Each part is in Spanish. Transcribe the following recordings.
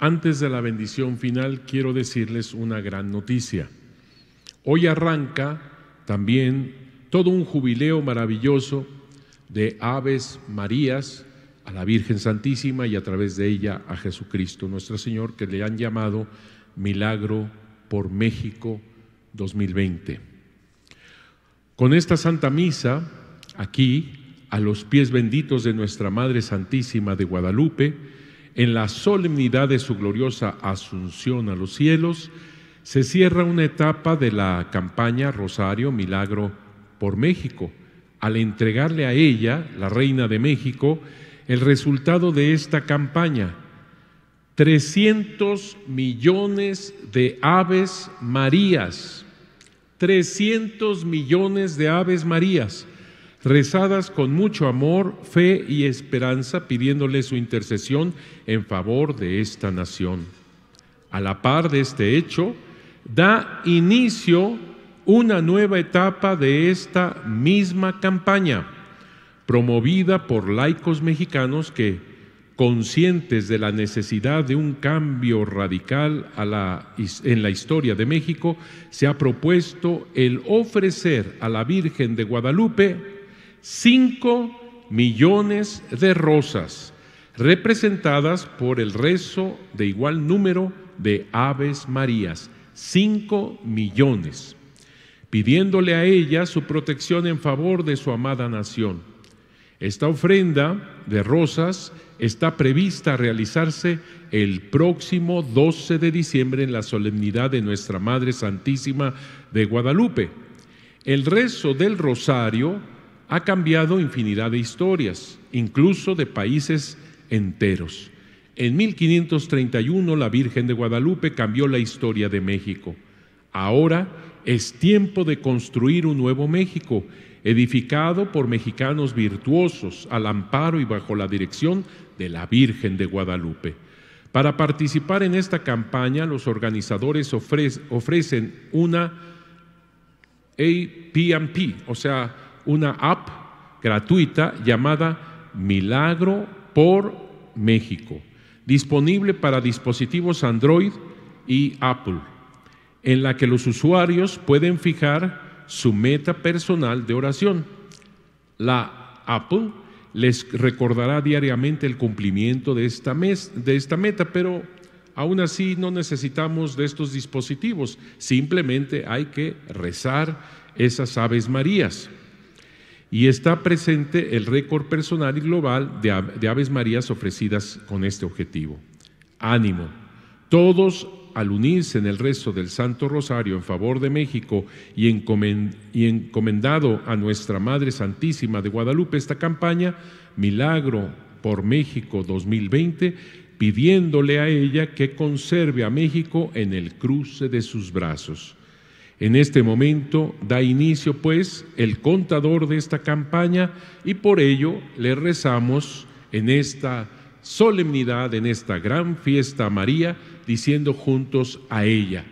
Antes de la bendición final, quiero decirles una gran noticia. Hoy arranca también todo un jubileo maravilloso de Aves Marías a la Virgen Santísima y a través de ella a Jesucristo nuestro Señor, que le han llamado Milagro por México 2020. Con esta Santa Misa, aquí, a los pies benditos de nuestra Madre Santísima de Guadalupe, en la solemnidad de su gloriosa asunción a los cielos, se cierra una etapa de la campaña Rosario Milagro por México, al entregarle a ella, la Reina de México, el resultado de esta campaña, 300 millones de aves marías, 300 millones de aves marías rezadas con mucho amor, fe y esperanza, pidiéndole su intercesión en favor de esta nación. A la par de este hecho, da inicio una nueva etapa de esta misma campaña, promovida por laicos mexicanos que, conscientes de la necesidad de un cambio radical en la historia de México, se ha propuesto el ofrecer a la Virgen de Guadalupe 5 millones de rosas, representadas por el rezo de igual número de Aves Marías, 5 millones, pidiéndole a ella su protección en favor de su amada nación. Esta ofrenda de rosas está prevista a realizarse el próximo 12 de diciembre en la solemnidad de Nuestra Madre Santísima de Guadalupe. El rezo del rosario ha cambiado infinidad de historias, incluso de países enteros. En 1531 la Virgen de Guadalupe cambió la historia de México. Ahora es tiempo de construir un nuevo México, edificado por mexicanos virtuosos al amparo y bajo la dirección de la Virgen de Guadalupe. Para participar en esta campaña, los organizadores ofrecen una APMP, o sea, una app gratuita llamada Milagro por México, disponible para dispositivos Android y Apple, en la que los usuarios pueden fijar su meta personal de oración. La Apple les recordará diariamente el cumplimiento de esta, de esta meta, pero aún así no necesitamos de estos dispositivos, simplemente hay que rezar esas Aves Marías y está presente el récord personal y global de, aves marías ofrecidas con este objetivo. Ánimo, todos al unirse en el resto del Santo Rosario en favor de México y encomendado a nuestra Madre Santísima de Guadalupe esta campaña, Milagro por México 2020, pidiéndole a ella que conserve a México en el cruce de sus brazos. En este momento da inicio pues el contador de esta campaña y por ello le rezamos en esta solemnidad, en esta gran fiesta a María, diciendo juntos a ella,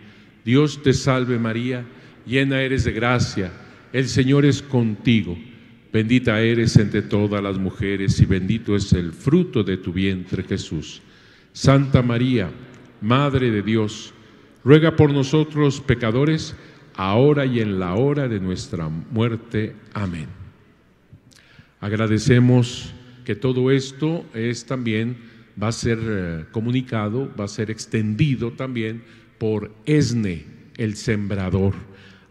Dios te salve María, llena eres de gracia, el Señor es contigo, bendita eres entre todas las mujeres y bendito es el fruto de tu vientre Jesús. Santa María, Madre de Dios, ruega por nosotros pecadores, ahora y en la hora de nuestra muerte. Amén. Agradecemos que todo esto es también va a ser eh, comunicado, va a ser extendido también por ESNE, el sembrador,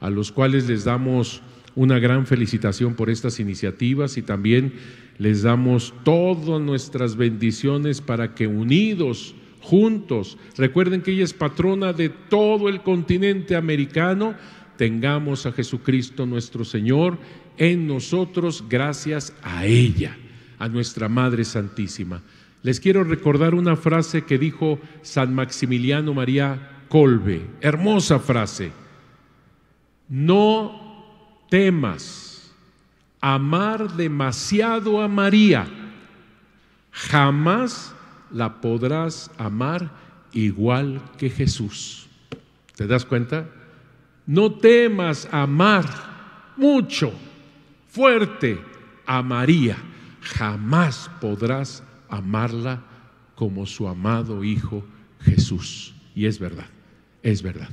a los cuales les damos una gran felicitación por estas iniciativas y también les damos todas nuestras bendiciones para que unidos juntos, recuerden que ella es patrona de todo el continente americano, tengamos a Jesucristo nuestro Señor en nosotros gracias a ella, a nuestra Madre Santísima. Les quiero recordar una frase que dijo San Maximiliano María Colbe, hermosa frase, no temas amar demasiado a María, jamás la podrás amar igual que Jesús. ¿Te das cuenta? No temas amar mucho, fuerte a María. Jamás podrás amarla como su amado Hijo Jesús. Y es verdad, es verdad.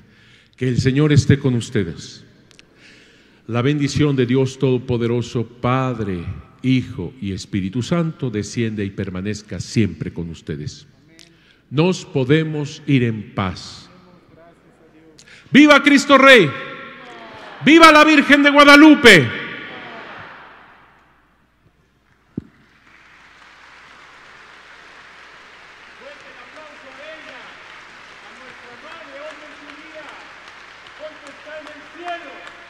Que el Señor esté con ustedes. La bendición de Dios Todopoderoso, Padre, Hijo y Espíritu Santo, desciende y permanezca siempre con ustedes. Nos podemos ir en paz. ¡Viva Cristo Rey! ¡Viva la Virgen de Guadalupe! Está en